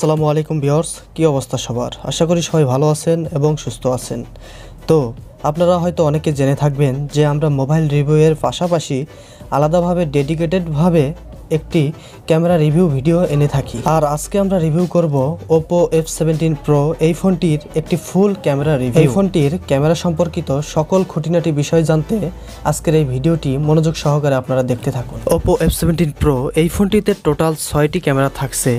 আসসালামু আলাইকুম বিয়র্স কী অবস্থা সবার আশা করি সবাই ভালো আছেন এবং সুস্থ আছেন তো আপনারা হয়তো অনেকে জেনে থাকবেন যে আমরা মোবাইল রিভিউয়ের পাশাপাশি আলাদাভাবে ডেডিকেটেডভাবে একটি ক্যামেরা রিভিউ ভিডিও এনে থাকি আর আজকে আমরা রিভিউ করব ওপো এফ সেভেন্টিন প্রো এই ফোনটির একটি ফুল ক্যামেরা রিভিউ এই ফোনটির ক্যামেরা সম্পর্কিত সকল খুঁটিনাটি বিষয় জানতে আজকের এই ভিডিওটি মনোযোগ সহকারে আপনারা দেখতে থাকুন ওপো এফ সেভেন্টিন প্রো এই ফোনটিতে টোটাল ছয়টি ক্যামেরা থাকছে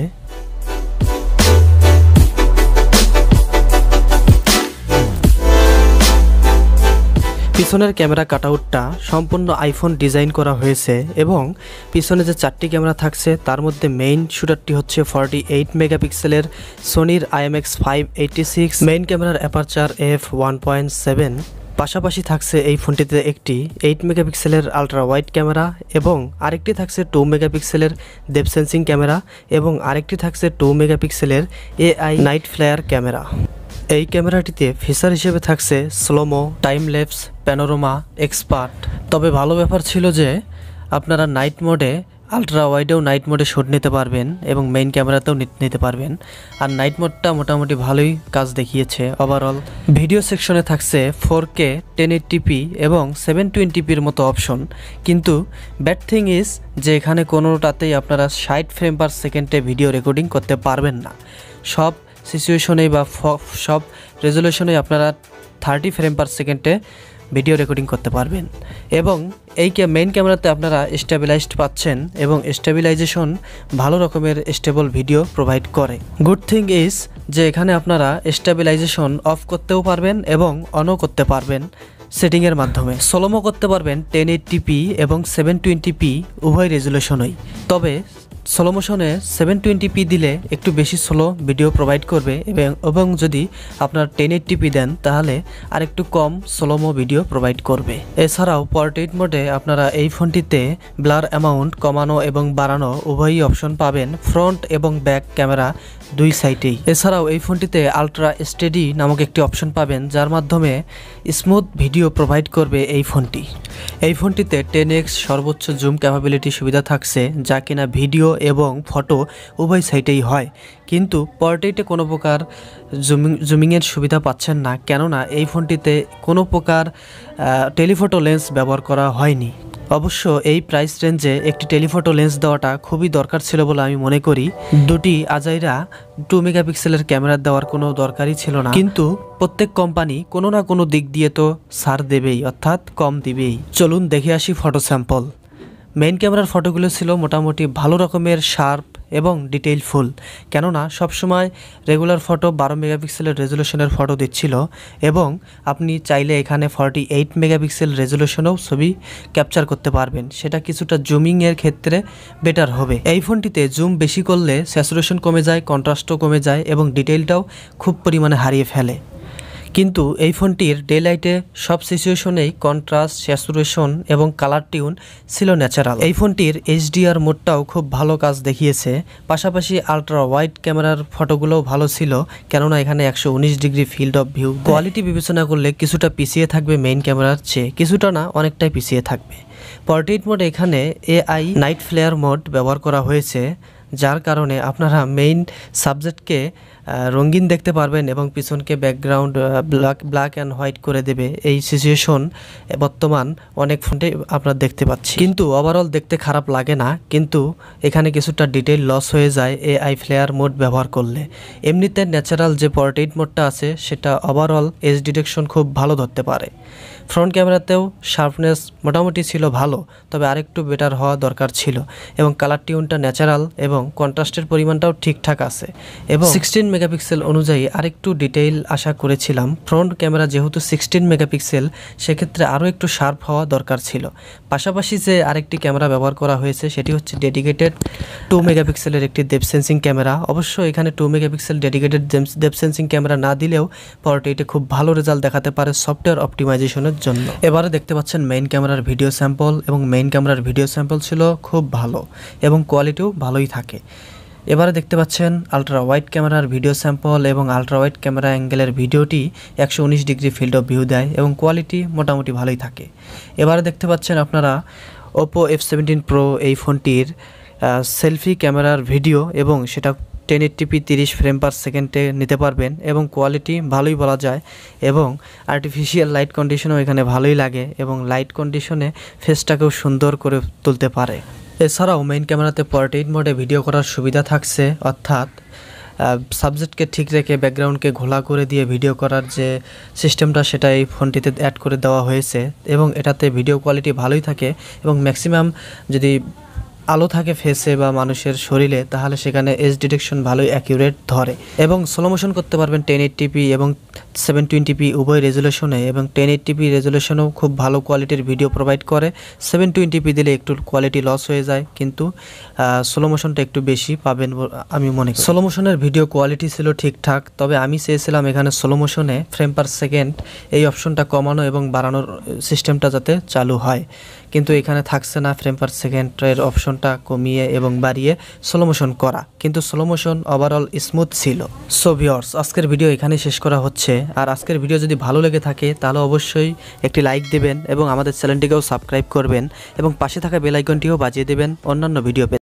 পিছনের ক্যামেরা কাটআউটটা সম্পূর্ণ আইফোন ডিজাইন করা হয়েছে এবং পিছনে যে চারটি ক্যামেরা থাকছে তার মধ্যে মেইন শুটারটি হচ্ছে ফর্টি এইট মেগাপিক্সেলের সোনির IMX five eighty six main ক্যামেরার aperture F one point seven পাশাপাশি থাকছে এই ফোনটিতে একটি এইট মেগাপিক্সেলের আলট্রা ওয়াইড ক্যামেরা এবং আরেকটি থাকছে টু মেগাপিক্সেলের ডেপ সেন্সিং ক্যামেরা এবং আরেকটি থাকছে টু মেগাপিক্সেলের এআই নাইট ফ্লায়ার ক্যামেরা এই ক্যামেরাটিতে ফিচার হিসেবে থাকছে slomo time lapse panorama expert তবে ভালো ব্যাপার ছিল যে আপনারা নাইট মোডে আলট্রা ওয়াইডেও নাইট মোডে শ্যুট নিতে পারবেন এবং মেইন ক্যামেরাতেও নিতে পারবেন আর নাইট মোডটা মোটামুটি ভালোই কাজ দেখিয়েছে ওভারঅল ভিডিও সেকশনে থাকছে ফোর কে টেন এইটিপি এবং সেভেন টোয়েন্টিপির মতো অপশন কিন্তু ব্যাড থিং ইজ যে এখানে কোনোটাতেই আপনারা ষাট ফ্রেম পার সেকেন্ডে ভিডিও রেকর্ডিং করতে পারবেন না সব সিচুয়েশনে বা সব রেজুলেশনে আপনারা থার্টি ফ্রেম পার সেকেন্ডে ভিডিও রেকর্ডিং করতে পারবেন এবং এই মেইন ক্যামেরাতে আপনারা স্টেবিলাইজড পাচ্ছেন এবং স্টেবিলাইজেশন ভালো রকমের স্টেবল ভিডিও প্রোভাইড করে গুড থিং ইজ যে এখানে আপনারা স্টেবিলাইজেশন অফ করতেও পারবেন এবং অনও করতে পারবেন সেটিংয়ের মাধ্যমে সোলোমো করতে পারবেন টেন এইটটি পি এবং সেভেন টোয়েন্টি পি উভয় রেজুলেশনই তবে স্লো মোশনে সেভেন টোয়েন্টি পি দিলে একটু বেশি স্লো ভিডিও প্রোভাইড করবে এবং এবং যদি আপনার টেন এইট্টি দেন তাহলে আর একটু কম স্লোমো ভিডিও প্রোভাইড করবে এছাড়াও পোর্ট্রেট মোডে আপনারা এই ফোনটিতে ব্লার অ্যামাউন্ট কমানো এবং বাড়ানো উভয়ই অপশন পাবেন ফ্রন্ট এবং ব্যাক ক্যামেরা দুই সাইটেই এছাড়াও এই ফোনটিতে আলট্রা স্টেডি নামক একটি অপশন পাবেন যার মাধ্যমে স্মুথ ভিডিও প্রোভাইড করবে এই ফোনটি এই ফোনটিতে টেন এক্স সর্বোচ্চ জুম ক্যাপাবিলিটি সুবিধা থাকছে যা কিনা ভিডিও এবং ফটো উভয় সাইটেই হয় কিন্তু পর্টেইটে কোনো প্রকার জুমিং জুমিংয়ের সুবিধা পাচ্ছেন না কেননা এই ফোনটিতে কোনো প্রকার টেলিফোটো লেন্স ব্যবহার করা হয়নি অবশ্য এই প্রাইস রেঞ্জে একটি টেলিফোটো লেন্স দেওয়াটা খুবই দরকার ছিল বলে আমি মনে করি দুটি আজাইরা টু মেগাপিক্সেলের ক্যামেরা দেওয়ার কোনো দরকারই ছিল না কিন্তু প্রত্যেক কোম্পানি কোনো না কোনো দিক দিয়ে তো সার দেবেই অর্থাৎ কম দিবেই চলুন দেখে আসি ফটো স্যাম্পল মেইন ক্যামেরার ফটোগুলো ছিল মোটামুটি ভালো রকমের শার্প এবং ডিটেইল ফুল কেননা সবসময় রেগুলার ফটো বারো মেগাপিক্সেলের রেজুলেশনের ফটো দিচ্ছিল এবং আপনি চাইলে এখানে ফর্টি এইট মেগাপিক্সেল রেজুলেশনেও ছবি ক্যাপচার করতে পারবেন সেটা কিছুটা জুমিংয়ের ক্ষেত্রে বেটার হবে এই ফোনটিতে জুম বেশি করলে স্যাচুরেশন কমে যায় কন্ট্রাস্টও কমে যায় এবং ডিটেইলটাও খুব পরিমাণে হারিয়ে ফেলে কিন্তু এই ফোনটির ডে লাইটে সব সিচুয়েশনেই কন্ট্রাস্ট স্যাচুরেশন এবং কালার টিউন ছিল ন্যাচারাল এই ফোনটির এইচডিআর মোডটাও খুব ভালো কাজ দেখিয়েছে পাশাপাশি আলট্রা ওয়াইড ক্যামেরার ফটোগুলোও ভালো ছিল কেননা এখানে একশো degree field of view quality বিবেচনা করলে কিছুটা পিছিয়ে থাকবে মেইন ক্যামেরার চেয়ে কিছুটা না অনেকটাই পিছিয়ে থাকবে পর্ট্রেট মোড এখানে এআই নাইট ফ্লেয়ার মোড ব্যবহার করা হয়েছে যার কারণে আপনারা মেইন সাবজেক্টকে রঙিন দেখতে পারবেন এবং পিছনকে background black black and white করে দেবে এই সিচুয়েশন বর্তমান অনেক ফোনটি আপনার দেখতে পাচ্ছি কিন্তু ওভারঅল দেখতে খারাপ লাগে না কিন্তু এখানে কিছুটা ডিটেল লস হয়ে যায় এ আই ফ্লেয়ার মোড ব্যবহার করলে এমনিতে ন্যাচারাল যে পর্টেট মোডটা আছে সেটা ওভারঅল এজ ডিটেকশন খুব ভালো ধরতে পারে ফ্রন্ট ক্যামেরাতেও শার্পনেস মোটামুটি ছিল ভালো তবে আরেকটু বেটার হওয়া দরকার ছিল এবং কালার টিউনটা ন্যাচারাল এবং কন্ট্রাস্টের পরিমাণটাও ঠিকঠাক আছে এবং সিক্সটিন মেগাপিক্সেল অনুযায়ী আরেকটু ডিটেইল আশা করেছিলাম ফ্রন্ট ক্যামেরা যেহেতু সিক্সটিন মেগাপিক্সেল সেক্ষেত্রে আরও একটু শার্প হওয়া দরকার ছিল পাশাপাশি যে আরেকটি ক্যামেরা ব্যবহার করা হয়েছে সেটি হচ্ছে ডেডিকেটেড টু মেগাপিক্সেলের একটি ডেপ সেন্সিং ক্যামেরা অবশ্য এখানে two megapixel dedicated depth sensing camera না দিলেও পরটি এটি খুব ভালো রেজাল্ট দেখাতে পারে সফটওয়্যার অপটিমাইজেশনের জন্য এবারে দেখতে পাচ্ছেন মেইন ক্যামেরার ভিডিও স্যাম্পল এবং মেইন ক্যামেরার ভিডিও স্যাম্পল ছিল খুব ভালো এবং কোয়ালিটিও ভালোই থাকে এবারে দেখতে পাচ্ছেন আলট্রা ওয়াইড ক্যামেরার ভিডিও স্যাম্পল এবং আলট্রা ওয়াইড ক্যামেরা অ্যাঙ্গেলের ভিডিওটি একশো ডিগ্রি ফিল্ড অফ ভিউ দেয় এবং কোয়ালিটি মোটামুটি ভালোই থাকে এবারে দেখতে পাচ্ছেন আপনারা ওপো এফ সেভেন্টিন প্রো এই ফোনটির সেলফি ক্যামেরার ভিডিও এবং সেটা টেন এইটিপি তিরিশ ফ্রেম পার সেকেন্ডে নিতে পারবেন এবং কোয়ালিটি ভালোই বলা যায় এবং আর্টিফিশিয়াল লাইট কন্ডিশনও এখানে ভালোই লাগে এবং লাইট কন্ডিশনে ফেসটাকেও সুন্দর করে তুলতে পারে এছাড়াও মেইন ক্যামেরাতে পোর্ট্রেট মোডে ভিডিও করার সুবিধা থাকছে অর্থাৎ সাবজেক্টকে ঠিক রেখে ব্যাকগ্রাউন্ডকে ঘোলা করে দিয়ে ভিডিও করার যে সিস্টেমটা সেটা এই ফোনটিতে অ্যাড করে দেওয়া হয়েছে এবং এটাতে ভিডিও কোয়ালিটি ভালোই থাকে এবং ম্যাক্সিমাম যদি আলো থাকে ফেসে বা মানুষের শরীরে তাহলে সেখানে এজ ডিটেকশন ভালোই অ্যাকিউরেট ধরে এবং মোশন করতে পারবেন টেন এইট টিপি এবং সেভেন টোয়েন্টি পি উভয় রেজুলেশনে এবং টেন এইট টিপি রেজুলেশনেও খুব ভালো কোয়ালিটির ভিডিও প্রোভাইড করে সেভেন টোয়েন্টি পি দিলে একটু কোয়ালিটি লস হয়ে যায় কিন্তু মোশনটা একটু বেশি পাবেন আমি মনে করি মোশনের ভিডিও কোয়ালিটি ছিল ঠিকঠাক তবে আমি চেয়েছিলাম এখানে মোশনে ফ্রেম পার সেকেন্ড এই অপশনটা কমানো এবং বাড়ানোর সিস্টেমটা যাতে চালু হয় কিন্তু এখানে থাকছে না ফ্রেম পার সেকেন্ডের অপশনটা কমিয়ে এবং বাড়িয়ে স্লোমোশন করা কিন্তু স্লোমোশন ওভারঅল স্মুথ ছিল সো ভিওর্স আজকের ভিডিও এখানে শেষ করা হচ্ছে আর আজকের ভিডিও যদি ভালো লেগে থাকে তাহলে অবশ্যই একটি লাইক দেবেন এবং আমাদের চ্যানেলটিকেও সাবস্ক্রাইব করবেন এবং পাশে থাকা বেলাইকনটিও বাজিয়ে দেবেন অন্যান্য ভিডিও